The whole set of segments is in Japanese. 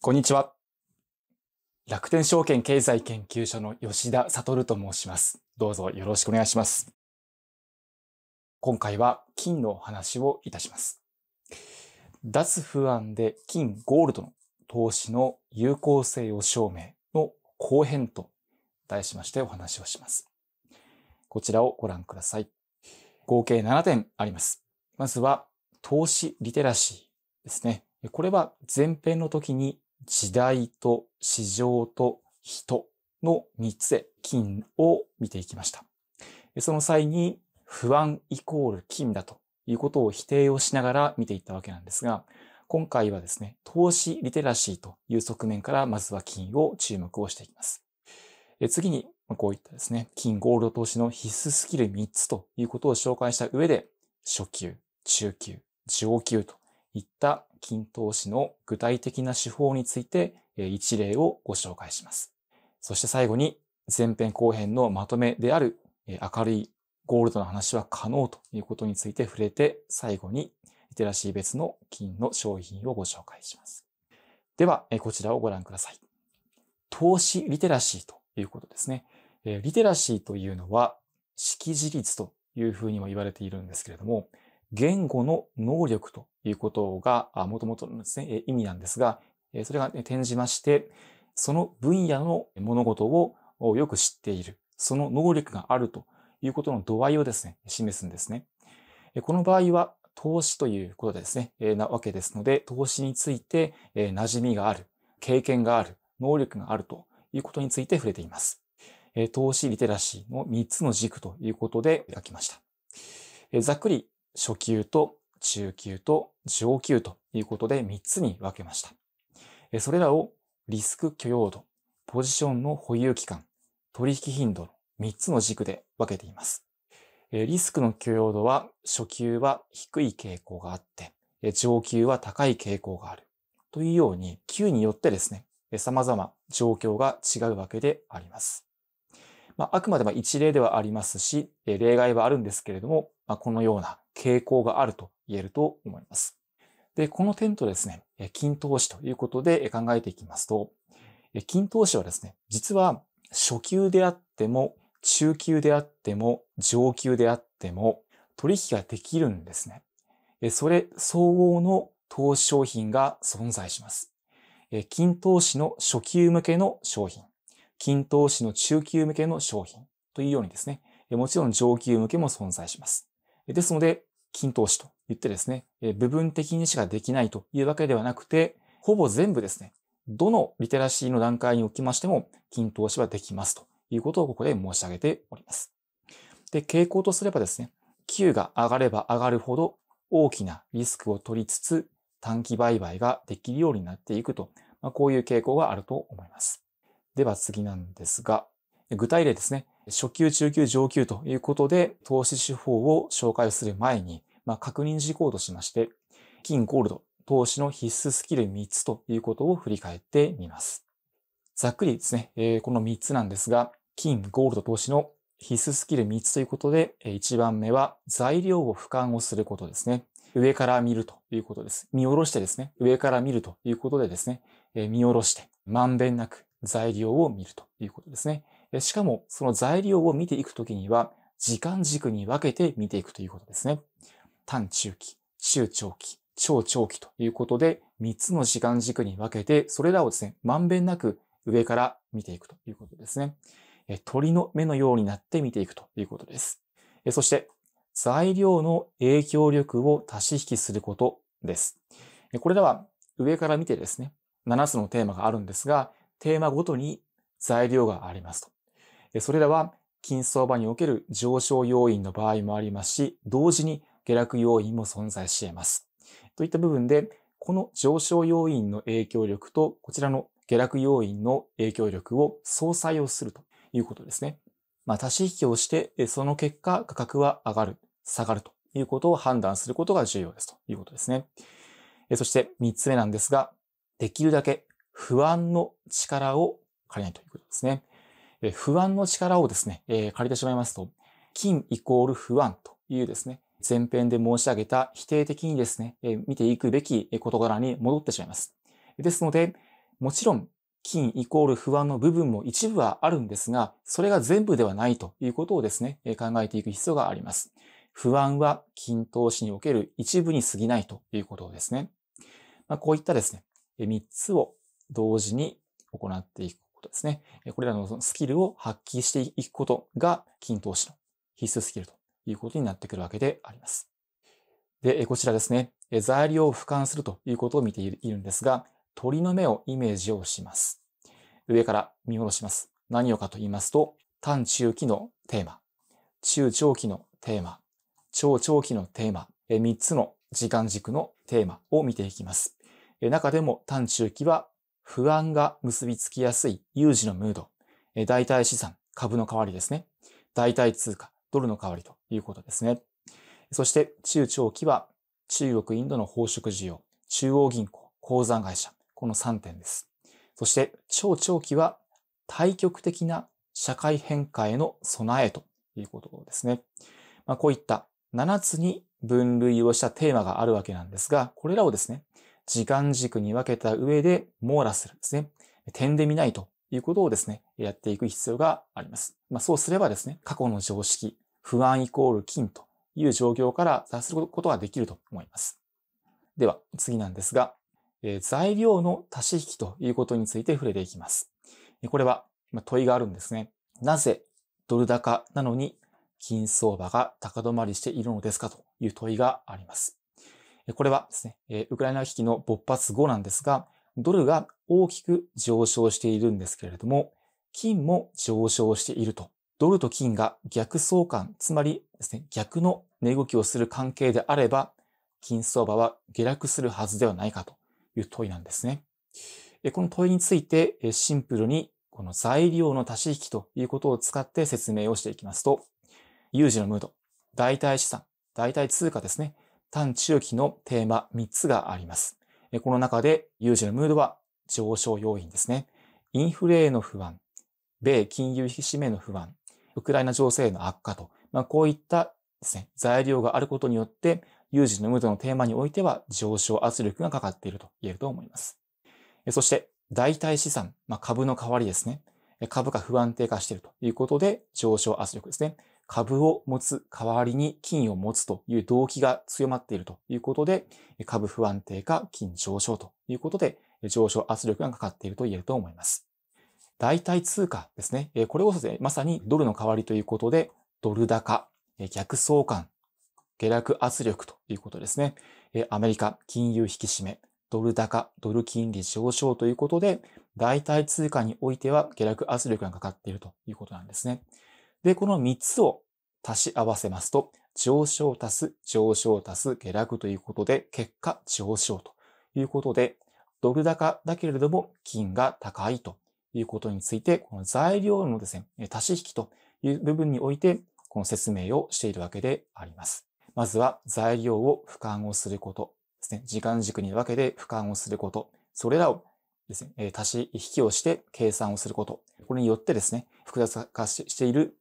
こんにちは。楽天証券経済研究所の吉田悟と申します。どうぞよろしくお願いします。今回は金の話をいたします。脱不安で金ゴールドの投資の有効性を証明の後編と題しましてお話をします。こちらをご覧ください。合計7点あります。まずは投資リテラシーですね。これは前編の時に時代と市場と人の3つで金を見ていきました。その際に不安イコール金だということを否定をしながら見ていったわけなんですが、今回はですね、投資リテラシーという側面からまずは金を注目をしていきます。次に、こういったですね、金ゴールド投資の必須スキル3つということを紹介した上で、初級、中級、上級といった均等詞の具体的な手法について一例をご紹介します。そして最後に前編後編のまとめである明るいゴールドの話は可能ということについて触れて最後にリテラシー別の金の商品をご紹介します。では、こちらをご覧ください。投資リテラシーということですね。リテラシーというのは識字率というふうにも言われているんですけれども、言語の能力ということが、もともとのね、意味なんですが、それが転じまして、その分野の物事をよく知っている、その能力があるということの度合いをですね、示すんですね。この場合は、投資ということですね、なわけですので、投資について馴染みがある、経験がある、能力があるということについて触れています。投資リテラシーの3つの軸ということで書きました。ざっくり初級と中級と上級ということで3つに分けました。それらをリスク許容度、ポジションの保有期間、取引頻度の3つの軸で分けています。リスクの許容度は初級は低い傾向があって、上級は高い傾向がある。というように、級によってですね、様々状況が違うわけであります。まあ、あくまでも一例ではありますし、例外はあるんですけれども、まあ、このような傾向があると言えると思います。で、この点とですね、均等子ということで考えていきますと、均等子はですね、実は初級であっても、中級であっても、上級であっても、取引ができるんですね。それ相応の投資商品が存在します。均等資の初級向けの商品、均等資の中級向けの商品というようにですね、もちろん上級向けも存在します。ですので、均等子と言ってですね、部分的にしかできないというわけではなくて、ほぼ全部ですね、どのリテラシーの段階におきましても均等子はできますということをここで申し上げております。で、傾向とすればですね、Q が上がれば上がるほど大きなリスクを取りつつ短期売買ができるようになっていくと、まあ、こういう傾向があると思います。では次なんですが、具体例ですね。初級、中級、上級ということで、投資手法を紹介する前に、まあ、確認事項としまして、金、ゴールド、投資の必須スキル3つということを振り返ってみます。ざっくりですね、えー、この3つなんですが、金、ゴールド、投資の必須スキル3つということで、1番目は材料を俯瞰をすることですね。上から見るということです。見下ろしてですね、上から見るということでですね、見下ろして、まんべんなく材料を見るということですね。しかも、その材料を見ていくときには、時間軸に分けて見ていくということですね。短中期、中長期、超長期ということで、3つの時間軸に分けて、それらをですね、まんべんなく上から見ていくということですね。鳥の目のようになって見ていくということです。そして、材料の影響力を足し引きすることです。これらは上から見てですね、7つのテーマがあるんですが、テーマごとに材料がありますと。それらは金相場における上昇要因の場合もありますし、同時に下落要因も存在し得ます。といった部分で、この上昇要因の影響力と、こちらの下落要因の影響力を相殺をするということですね。まあ、足し引きをして、その結果、価格は上がる、下がるということを判断することが重要ですということですね。そして3つ目なんですが、できるだけ不安の力を借りないということですね。不安の力をですね、え借りてしまいますと、金イコール不安というですね、前編で申し上げた否定的にですね、え見ていくべき事柄に戻ってしまいます。ですので、もちろん、金イコール不安の部分も一部はあるんですが、それが全部ではないということをですね、考えていく必要があります。不安は均等視における一部に過ぎないということですね。まあ、こういったですね、3つを同時に行っていくことですね。これらのスキルを発揮していくことが、均等資の必須スキルということになってくるわけであります。で、こちらですね。材料を俯瞰するということを見ているんですが、鳥の目をイメージをします。上から見下ろします。何をかと言いますと、短中期のテーマ、中長期のテーマ、超長期のテーマ、3つの時間軸のテーマを見ていきます。中でも短中期は不安が結びつきやすい有事のムード、え代替資産、株の代わりですね。代替通貨、ドルの代わりということですね。そして中長期は中国、インドの宝飾需要、中央銀行、鉱山会社、この3点です。そして超長期は対極的な社会変化への備えということですね。まあ、こういった7つに分類をしたテーマがあるわけなんですが、これらをですね、時間軸に分けた上で網羅するんですね。点で見ないということをですね、やっていく必要があります。まあ、そうすればですね、過去の常識、不安イコール金という状況から脱することができると思います。では、次なんですが、え材料の足し引きということについて触れていきます。これは問いがあるんですね。なぜドル高なのに金相場が高止まりしているのですかという問いがあります。これはですね、ウクライナ危機の勃発後なんですが、ドルが大きく上昇しているんですけれども、金も上昇していると。ドルと金が逆相関、つまりですね、逆の値動きをする関係であれば、金相場は下落するはずではないかという問いなんですね。この問いについてシンプルにこの材料の足し引きということを使って説明をしていきますと、有事のムード、代替資産、代替通貨ですね。短中期のテーマ3つがあります。この中で有事のムードは上昇要因ですね。インフレへの不安、米金融引き締めの不安、ウクライナ情勢への悪化と、まあ、こういったですね、材料があることによって、有事のムードのテーマにおいては上昇圧力がかかっていると言えると思います。そして、代替資産、まあ、株の代わりですね。株価不安定化しているということで、上昇圧力ですね。株を持つ代わりに金を持つという動機が強まっているということで、株不安定化、金上昇ということで、上昇圧力がかかっていると言えると思います。代替通貨ですね。これこそでまさにドルの代わりということで、ドル高、逆相関、下落圧力ということですね。アメリカ金融引き締め、ドル高、ドル金利上昇ということで、代替通貨においては下落圧力がかかっているということなんですね。で、この3つを足し合わせますと、上昇足す上昇足す下落ということで、結果上昇ということで、ドル高だけれども金が高いということについて、この材料のですね、足し引きという部分において、この説明をしているわけであります。まずは材料を俯瞰をすることですね。時間軸に分けて俯瞰をすること。それらをですね、足し引きをして計算をすること。これによってですね、複雑化している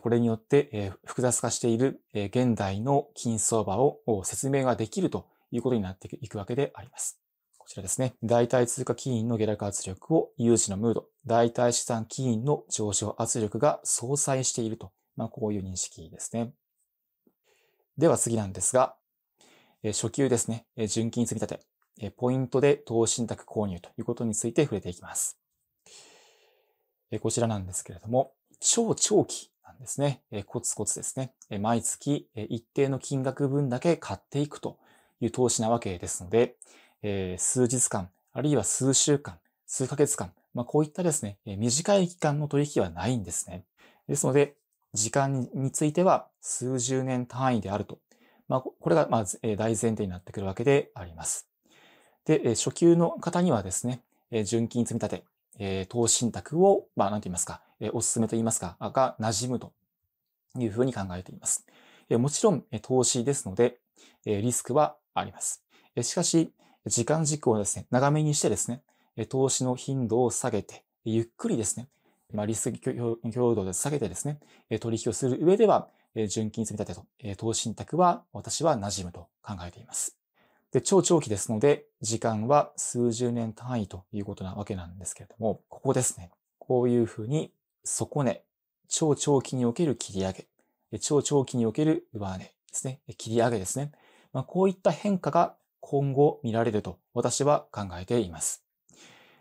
これによって複雑化している現代の金相場を説明ができるということになっていくわけであります。こちらですね。代替通貨金の下落圧力を有事のムード、代替資産金の上昇圧力が相殺していると、まあ、こういう認識ですね。では次なんですが、初級ですね。純金積み立て、ポイントで投資信託購入ということについて触れていきます。こちらなんですけれども、超長期ですね、コツコツですね、毎月一定の金額分だけ買っていくという投資なわけですので、数日間、あるいは数週間、数ヶ月間、まあ、こういったですね、短い期間の取引はないんですね。ですので、時間については数十年単位であると。まあ、これがま大前提になってくるわけであります。で、初級の方にはですね、純金積み立て、えー、投資信託を、まあ、なんて言いますか、えー、おすすめと言いますか、が馴染むというふうに考えています。えー、もちろん、えー、投資ですので、えー、リスクはあります。えしかし、時間軸をですね、長めにしてですね、投資の頻度を下げて、ゆっくりですね、まあ、リスク強度で下げてですね、取引をする上では、純金積み立てと投資信託は私は馴染むと考えています。で、超長期ですので、時間は数十年単位ということなわけなんですけれども、ここですね。こういうふうに、底値、超長期における切り上げ、超長期における上値ですね。切り上げですね。まあ、こういった変化が今後見られると私は考えています。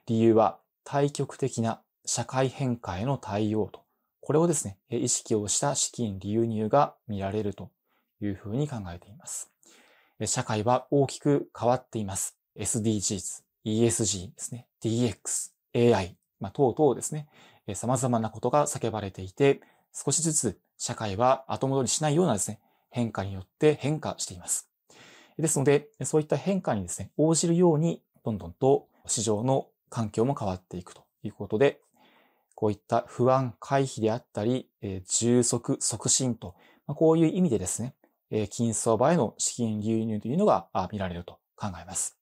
理由は、対極的な社会変化への対応と、これをですね、意識をした資金流入が見られるというふうに考えています。社会は大きく変わっています。SDGs、ESG ですね、DX、AI、まあ、等々ですね、様々なことが叫ばれていて、少しずつ社会は後戻りしないようなですね、変化によって変化しています。ですので、そういった変化にですね、応じるように、どんどんと市場の環境も変わっていくということで、こういった不安回避であったり、充足促進と、こういう意味でですね、金相場への資金流入というのが見られると考えます。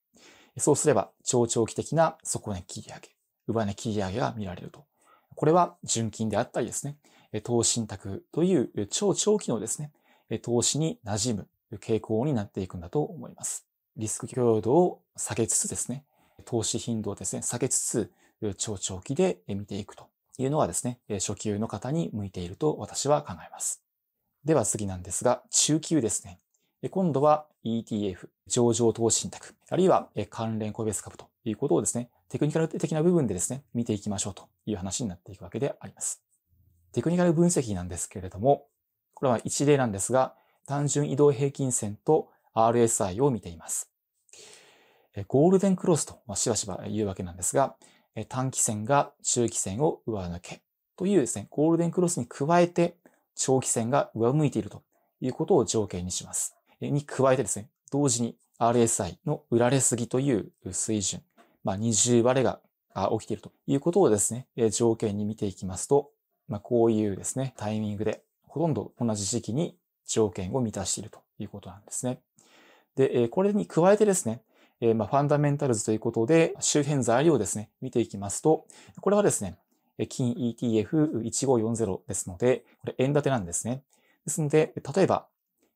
そうすれば、超長期的な底値切り上げ、上値切り上げが見られると。これは純金であったりですね、投資信託という超長期のですね、投資に馴染む傾向になっていくんだと思います。リスク許容度を下げつつですね、投資頻度をですね、下げつつ、超長期で見ていくというのはですね、初級の方に向いていると私は考えます。では次なんですが、中級ですね。今度は ETF、上場投資信託、あるいは関連個別株ということをですね、テクニカル的な部分でですね、見ていきましょうという話になっていくわけであります。テクニカル分析なんですけれども、これは一例なんですが、単純移動平均線と RSI を見ています。ゴールデンクロスとしばしば言うわけなんですが、短期線が中期線を上抜けというですね、ゴールデンクロスに加えて長期戦が上向いているということを条件にします。に加えてですね、同時に RSI の売られすぎという水準、まあ、20割れが起きているということをですね、条件に見ていきますと、まあ、こういうですね、タイミングでほとんど同じ時期に条件を満たしているということなんですね。で、これに加えてですね、まあ、ファンダメンタルズということで、周辺材料をですね、見ていきますと、これはですね、金 ETF1540 ですので、これ円建てなんですね。ですので、例えば、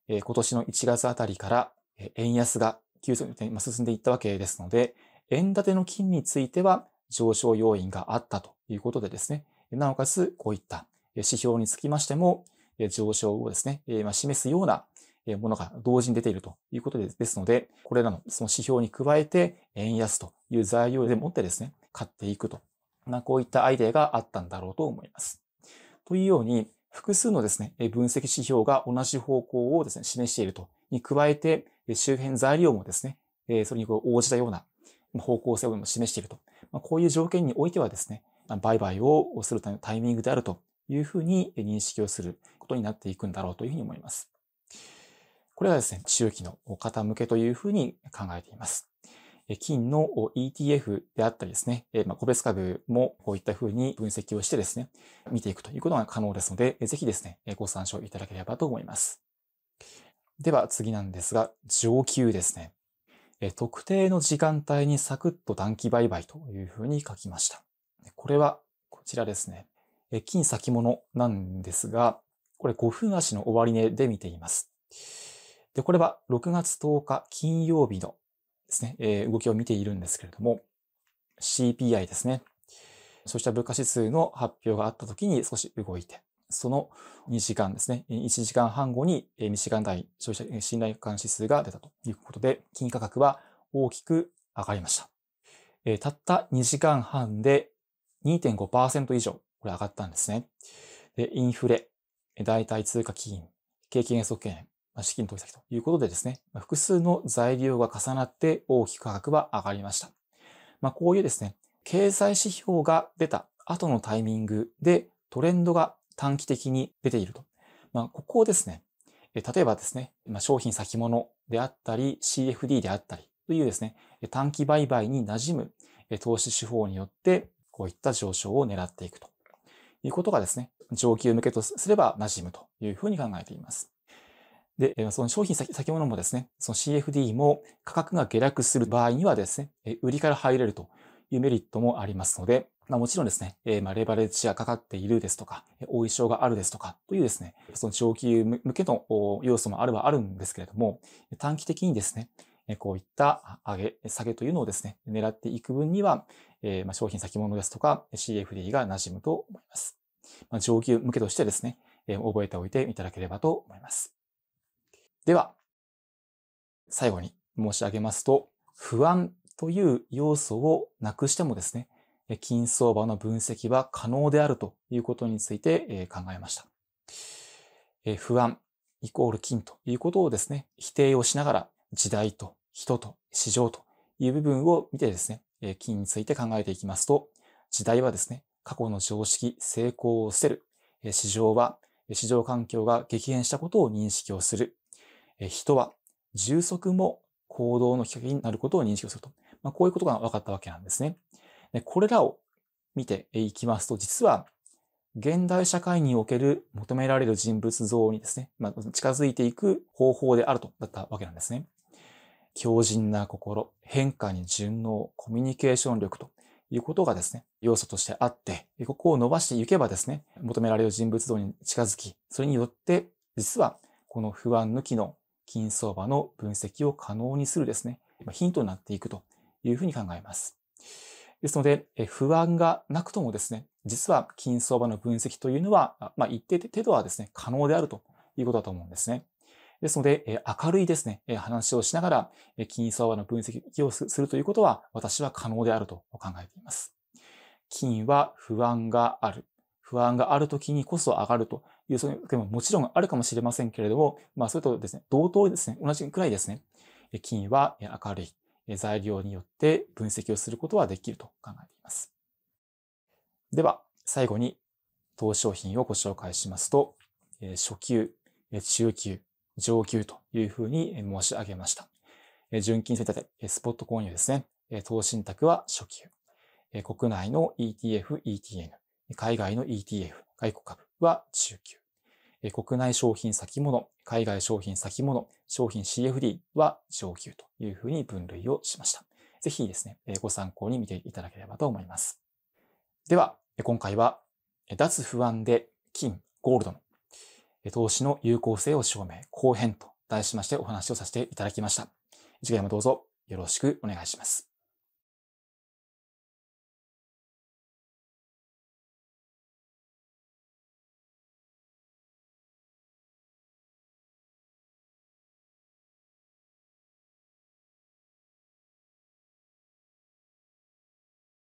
今年の1月あたりから円安が急速に進んでいったわけですので、円建ての金については上昇要因があったということでですね、なおかつこういった指標につきましても上昇をですね、示すようなものが同時に出ているということですので、これらのその指標に加えて円安という材料でもってですね、買っていくとまあ、こういったアイデアがあったんだろうと思います。というように、複数のですね、分析指標が同じ方向をですね、示していると。に加えて、周辺材料もですね、それに応じたような方向性を示していると。まあ、こういう条件においてはですね、売買をするためのタイミングであるというふうに認識をすることになっていくんだろうというふうに思います。これはですね、中期の傾けというふうに考えています。金の ETF であったりですね、個別株もこういったふうに分析をしてですね、見ていくということが可能ですので、ぜひですね、ご参照いただければと思います。では次なんですが、上級ですね。特定の時間帯にサクッと短期売買というふうに書きました。これはこちらですね。金先物なんですが、これ5分足の終値で見ています。で、これは6月10日金曜日のですね、えー、動きを見ているんですけれども、CPI ですね。そうした物価指数の発表があったときに少し動いて、その2時間ですね、1時間半後に2時間台消費者信頼感指数が出たということで、金価格は大きく上がりました。えー、たった2時間半で2.5%以上、これ上がったんですね。で、インフレ、代替通貨基金、景気減速懸念、資金投資先ということでですね、複数の材料が重なって大きく価格は上がりました。まあ、こういうですね、経済指標が出た後のタイミングでトレンドが短期的に出ていると。まあ、ここをですね、例えばですね、商品先物であったり、CFD であったりというですね、短期売買に馴染む投資手法によって、こういった上昇を狙っていくということがですね、上級向けとすれば馴染むというふうに考えています。で、その商品先、先物もですね、その CFD も価格が下落する場合にはですね、売りから入れるというメリットもありますので、まあ、もちろんですね、えー、まあレバレッジがかかっているですとか、大衣装があるですとか、というですね、その長期向けの要素もあるはあるんですけれども、短期的にですね、こういった上げ、下げというのをですね、狙っていく分には、えー、まあ商品先物ですとか CFD が馴染むと思います。まあ、上級向けとしてですね、え覚えておいていただければと思います。では、最後に申し上げますと、不安という要素をなくしてもですね、金相場の分析は可能であるということについて考えました。不安イコール金ということをですね、否定をしながら時代と人と市場という部分を見てですね、金について考えていきますと、時代はですね、過去の常識、成功を捨てる。市場は市場環境が激変したことを認識をする。人は充足も行動のきっかけになることを認識をすると。まあ、こういうことが分かったわけなんですね。でこれらを見ていきますと、実は現代社会における求められる人物像にですね、まあ、近づいていく方法であるとだったわけなんですね。強靭な心、変化に順応、コミュニケーション力ということがですね、要素としてあって、ここを伸ばしていけばですね、求められる人物像に近づき、それによって、実はこの不安抜きの金相場の分析を可能にするですね、ヒントになっていくというふうに考えます。ですので、不安がなくともですね、実は金相場の分析というのは、まあ、一定程度はですね、可能であるということだと思うんですね。ですので、明るいですね、話をしながら、金相場の分析をするということは、私は可能であると考えています。金は不安がある。不安があるときにこそ上がるというそう面ももちろんあるかもしれませんけれども、まあ、それとですね、同等ですね、同じくらいですね、金は明るい材料によって分析をすることはできると考えています。では、最後に当商品をご紹介しますと、初級、中級、上級というふうに申し上げました。純金積立て、スポット購入ですね。投資信託は初級。国内の ETF、ETN、海外の ETF、外国株。は中級。国内商品先物、海外商品先物、商品 CFD は上級というふうに分類をしました。ぜひですね、えご参考に見ていただければと思います。では、今回は、脱不安で金、ゴールドの投資の有効性を証明、後編と題しましてお話をさせていただきました。次回もどうぞよろしくお願いします。